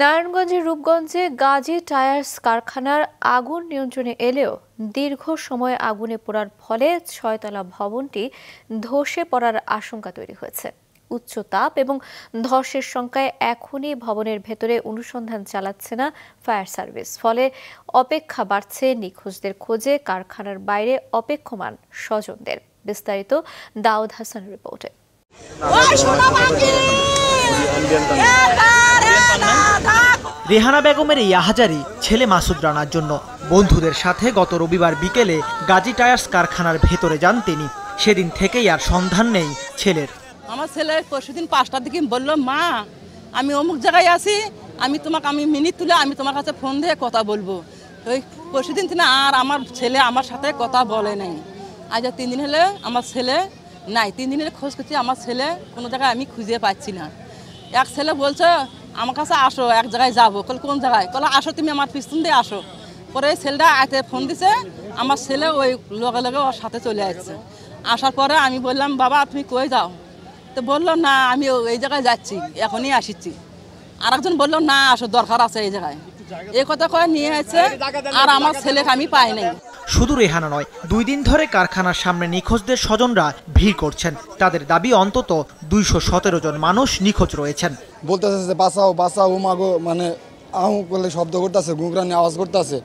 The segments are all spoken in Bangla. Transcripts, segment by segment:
নারায়ণগঞ্জের রূপগঞ্জে গাজী টায়ার্স কারখানার আগুন নিয়ন্ত্রণে এলেও দীর্ঘ সময় আগুনে পোড়ার ফলে ছয়তলা ভবনটি ধসে পড়ার আশঙ্কা তৈরি হয়েছে উচ্চ তাপ এবং ধসের সংখ্যায় এখনই ভবনের ভেতরে অনুসন্ধান চালাচ্ছে না ফায়ার সার্ভিস ফলে অপেক্ষা বাড়ছে নিখোঁজদের খোঁজে কারখানার বাইরে অপেক্ষমান স্বজনদের বিস্তারিত দাউদ হাসান রিপোর্টে রেহানা বেগমের এই আহাজারি ছেলে মাসুদ রানার জন্য বন্ধুদের সাথে গত রবিবার বিকেলে গাজী টায়ার্স কারখানার ভেতরে যান তিনি সেদিন থেকেই আর সন্ধান নেই ছেলের আমার ছেলে পরশুদিন পাঁচটার দিকে বললো মা আমি অমুক জায়গায় আছি আমি তোমাকে আমি মিনিট তুলে আমি তোমার কাছে ফোন দিয়ে কথা বলবো ওই পরশুদিন তিনি আর আমার ছেলে আমার সাথে কথা বলে নাই আজ তিন দিন হলে আমার ছেলে নাই তিন দিনের খোঁজ করছি আমার ছেলে কোনো জায়গায় আমি খুঁজে পাচ্ছি না এক ছেলে বলছে আমার কাছে আসো এক জায়গায় যাবো কল কোন জায়গায় কল আসো তুমি আমার পিছন দিয়ে আসো পরে ছেলেটা আয়তে ফোন দিছে আমার ছেলে ওই লগে লগে ওর সাথে চলে আসছে আসার পরে আমি বললাম বাবা তুমি কই যাও তো বললো না আমি এই জায়গায় যাচ্ছি এখনই আসিছি আর একজন বললো না আসো দরকার আছে এই জায়গায় এই কথা কয়ে নিয়ে এসেছে আর আমার ছেলেকে আমি পাই নাই শুধু রেহানা নয় দুই দিন ধরে কারখানার সামনে নিখোঁজদের স্বজনরা ভিড় করছেন তাদের দাবি অন্তত দুইশো সতেরো জন মানুষ নিখোঁজ রয়েছেন বলতেছে যে বাসাও মাগো মানে আহ করলে শব্দ করতেছে গুঁকরানি আওয়াজ করতেছে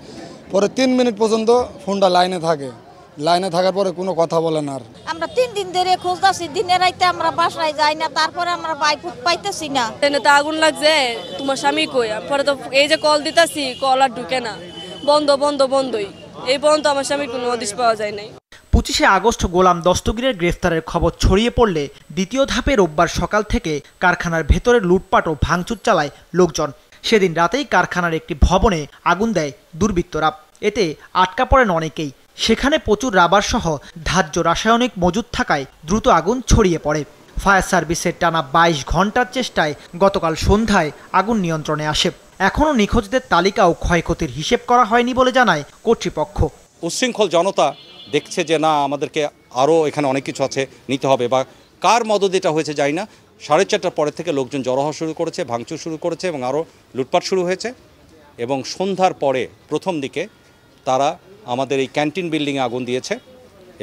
পরে তিন মিনিট পর্যন্ত ফোনটা লাইনে থাকে লাইনে থাকার পরে কোনো কথা বলেন আর আমরা তিন দিন ধরে খোঁজদাছি দিনে রাইতে আমরা বাসায় যাই না তারপরে আমরা ফুট পাইতেছি না তো আগুন লাগছে তোমার স্বামী কই পরে তো এই যে কল দিতাছি কল আর ঢুকে না বন্ধ বন্ধ বন্ধই এই পর্যন্ত আমার স্বামীর কোনো হদিশ পাওয়া যায় নাই পঁচিশে আগস্ট গোলাম দস্তগীরের গ্রেফতারের খবর ছড়িয়ে পড়লে দ্বিতীয় ধাপে রোববার সকাল থেকে কারখানার ভেতরে লুটপাট ও ভাঙচুর চালায় লোকজন সেদিন রাতেই কারখানার একটি ভবনে আগুন দেয় দুর্বৃত্তরা এতে আটকা পড়েন অনেকেই সেখানে প্রচুর রাবার সহ ধার্য রাসায়নিক মজুদ থাকায় দ্রুত আগুন ছড়িয়ে পড়ে ফায়ার সার্ভিসের টানা বাইশ ঘন্টার চেষ্টায় গতকাল সন্ধ্যায় আগুন নিয়ন্ত্রণে আসে এখনও নিখোঁজদের তালিকা ও ক্ষয়ক্ষতির হিসেব করা হয়নি বলে জানায় কর্তৃপক্ষ উশৃঙ্খল জনতা দেখছে যে না আমাদেরকে আরও এখানে অনেক কিছু আছে নিতে হবে বা কার মদত এটা হয়েছে যাই না সাড়ে চারটার পরের থেকে লোকজন জড়ো হওয়া শুরু করেছে ভাঙচুর শুরু করেছে এবং আরও লুটপাট শুরু হয়েছে এবং সন্ধ্যার পরে প্রথম দিকে তারা আমাদের এই ক্যান্টিন বিল্ডিংয়ে আগুন দিয়েছে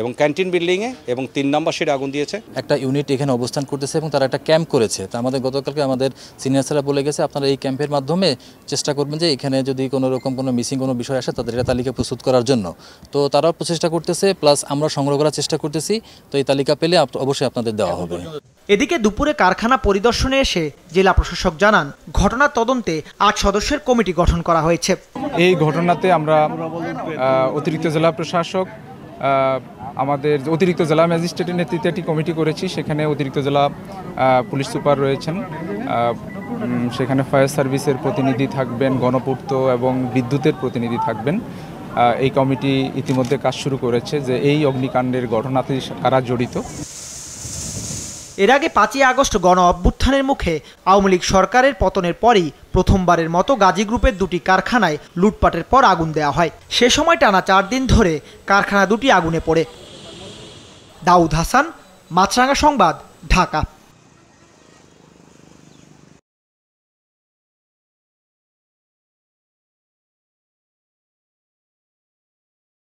এবং ক্যান্টিন বিল্ডিংয়ে এবং তিন নম্বর সিটে আগুন দিয়েছে একটা ইউনিট এখানে অবস্থান করতেছে এবং তারা একটা ক্যাম্প করেছে তা আমাদের গতকালকে আমাদের সিনিয়র স্যারা বলে গেছে আপনারা এই ক্যাম্পের মাধ্যমে চেষ্টা করবেন যে এখানে যদি কোনো রকম কোনো মিসিং কোনো বিষয় আসে তাদের এটা তালিকা প্রস্তুত করার জন্য তো তারাও প্রচেষ্টা করতেছে প্লাস আমরা সংগ্রহ করার চেষ্টা করতেছি তো এই তালিকা পেলে অবশ্যই আপনাদের দেওয়া হবে এদিকে দুপুরে কারখানা পরিদর্শনে এসে জেলা প্রশাসক জানান ঘটনা তদন্তে আট সদস্যের কমিটি গঠন করা হয়েছে এই ঘটনাতে আমরা অতিরিক্ত জেলা প্রশাসক আমাদের অতিরিক্ত জেলা ম্যাজিস্ট্রেটের নেতৃত্বে একটি কমিটি করেছি সেখানে অতিরিক্ত জেলা পুলিশ সুপার রয়েছেন সেখানে ফায়ার সার্ভিসের প্রতিনিধি থাকবেন গণপূর্ত এবং বিদ্যুতের প্রতিনিধি থাকবেন এই কমিটি ইতিমধ্যে কাজ শুরু করেছে যে এই অগ্নিকাণ্ডের ঘটনাতে কারা জড়িত এর আগে পাঁচই আগস্ট গণ অভ্যুত্থানের মুখে আওয়ামী লীগ সরকারের পতনের পরই প্রথমবারের মতো গাজী গ্রুপের দুটি কারখানায় লুটপাটের পর আগুন দেওয়া হয় সে সময় টানা চার দিন ধরে কারখানা দুটি আগুনে পড়ে দাউদ হাসান মাছরাঙা সংবাদ ঢাকা